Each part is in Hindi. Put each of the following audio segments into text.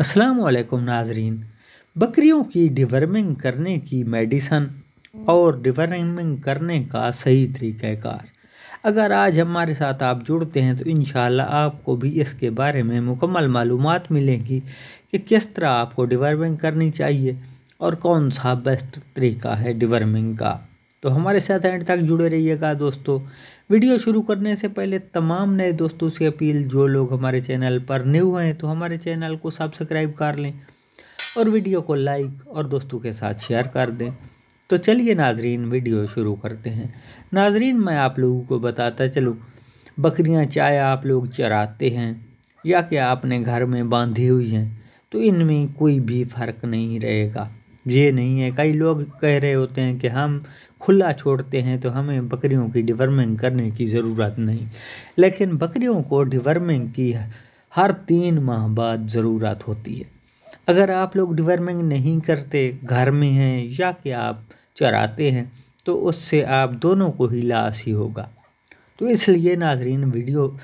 असलकुम नाजरीन बकरियों की डिवर्मिंग करने की मेडिसन और डिवर्मिंग करने का सही तरीक़ाकार अगर आज हमारे साथ आप जुड़ते हैं तो इन आपको भी इसके बारे में मुकम्मल मालूम मिलेंगी कि किस तरह आपको डिवर्मिंग करनी चाहिए और कौन सा बेस्ट तरीका है डिवर्मिंग का तो हमारे साथ एंड तक जुड़े रहिएगा दोस्तों वीडियो शुरू करने से पहले तमाम नए दोस्तों से अपील जो लोग हमारे चैनल पर न्यू हैं तो हमारे चैनल को सब्सक्राइब कर लें और वीडियो को लाइक और दोस्तों के साथ शेयर कर दें तो चलिए नाजरीन वीडियो शुरू करते हैं नाजरीन मैं आप लोगों को बताता चलूँ बकरियाँ चाहे आप लोग चराते हैं या क्या आपने घर में बांधी हुई हैं तो इनमें कोई भी फ़र्क नहीं रहेगा ये नहीं है कई लोग कह रहे होते हैं कि हम खुला छोड़ते हैं तो हमें बकरियों की डिवर्मिंग करने की ज़रूरत नहीं लेकिन बकरियों को डिवर्मिंग की हर तीन माह बाद ज़रूरत होती है अगर आप लोग डिवर्मिंग नहीं करते घर में हैं या कि आप चराते हैं तो उससे आप दोनों को ही लाश ही होगा तो इसलिए नाजरीन वीडियो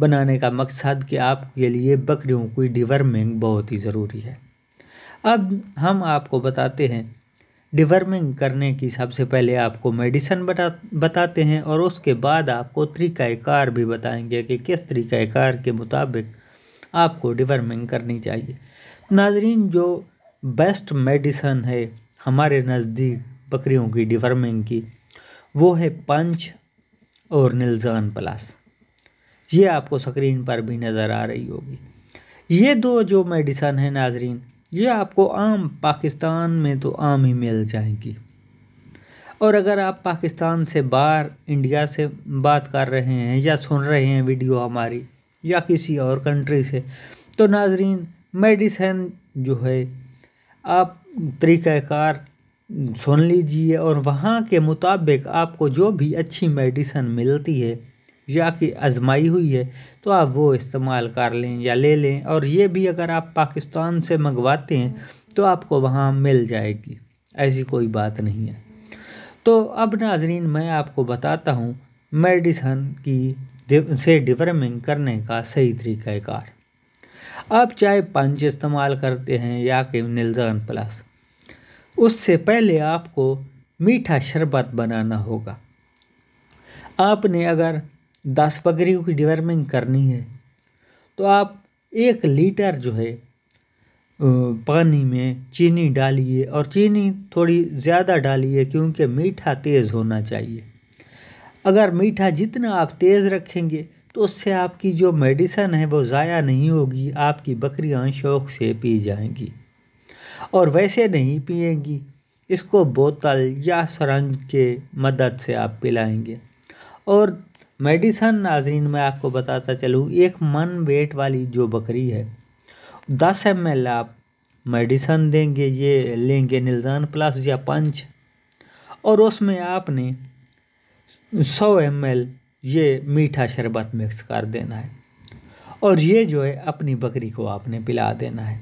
बनाने का मकसद कि आपके लिए बकरियों की डिवर्मिंग बहुत ही ज़रूरी है अब हम आपको बताते हैं डिवर्मिंग करने की सबसे पहले आपको मेडिसन बता बताते हैं और उसके बाद आपको तरीक़ाकार भी बताएंगे कि किस तरीक़ाकार के मुताबिक आपको डिवर्मिंग करनी चाहिए नाजरीन जो बेस्ट मेडिसन है हमारे नज़दीक बकरियों की डिवर्मिंग की वो है पंच और निल्ज़ान प्लस ये आपको स्क्रीन पर भी नज़र आ रही होगी ये दो जो मेडिसन है नाजरीन ये आपको आम पाकिस्तान में तो आम ही मिल जाएंगी और अगर आप पाकिस्तान से बाहर इंडिया से बात कर रहे हैं या सुन रहे हैं वीडियो हमारी या किसी और कंट्री से तो नाजरीन मेडिसन जो है आप तरीक़ार सुन लीजिए और वहाँ के मुताबिक आपको जो भी अच्छी मेडिसन मिलती है या कि आजमाई हुई है तो आप वो इस्तेमाल कर लें या ले लें और ये भी अगर आप पाकिस्तान से मंगवाते हैं तो आपको वहाँ मिल जाएगी ऐसी कोई बात नहीं है तो अब नाजरीन मैं आपको बताता हूँ मेडिसन की से डिवर्मिंग करने का सही तरीक़ाकार आप चाहे पंच इस्तेमाल करते हैं या कि निलजान प्लस उससे पहले आपको मीठा शरबत बनाना होगा आपने अगर दस बकरियों की डिवर्मिंग करनी है तो आप एक लीटर जो है पानी में चीनी डालिए और चीनी थोड़ी ज़्यादा डालिए क्योंकि मीठा तेज़ होना चाहिए अगर मीठा जितना आप तेज़ रखेंगे तो उससे आपकी जो मेडिसन है वो ज़ाया नहीं होगी आपकी बकरियाँ शौक से पी जाएंगी और वैसे नहीं पिएंगी इसको बोतल या सरंज के मदद से आप पिलाएंगे और मेडिसन नाजरीन मैं आपको बताता चलूँ एक मन वेट वाली जो बकरी है दस एम एल आप मेडिसन देंगे ये लेंगे नीलजान प्लस या पंच और उसमें आपने सौ एम एल ये मीठा शरबत मिक्स कर देना है और ये जो है अपनी बकरी को आपने पिला देना है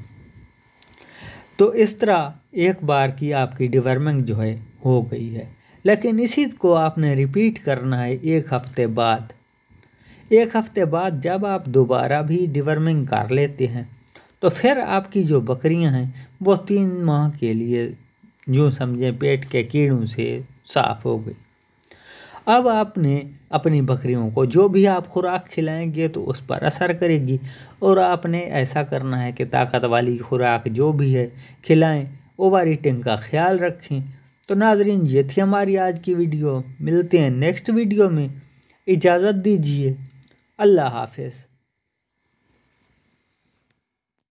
तो इस तरह एक बार की आपकी डिवर्मिंग जो है हो गई है लेकिन इसी को आपने रिपीट करना है एक हफ्ते बाद एक हफ्ते बाद जब आप दोबारा भी डिवर्मिंग कर लेते हैं तो फिर आपकी जो बकरियां हैं वो तीन माह के लिए जो समझें पेट के कीड़ों से साफ हो गई अब आपने अपनी बकरियों को जो भी आप खुराक खिलाएंगे तो उस पर असर करेगी और आपने ऐसा करना है कि ताकत वाली खुराक जो भी है खिलाएं ओवर ईटिंग का ख्याल रखें तो नाजरीन ये थी हमारी आज की वीडियो मिलते हैं नेक्स्ट वीडियो में इजाज़त दीजिए अल्लाह हाफिज़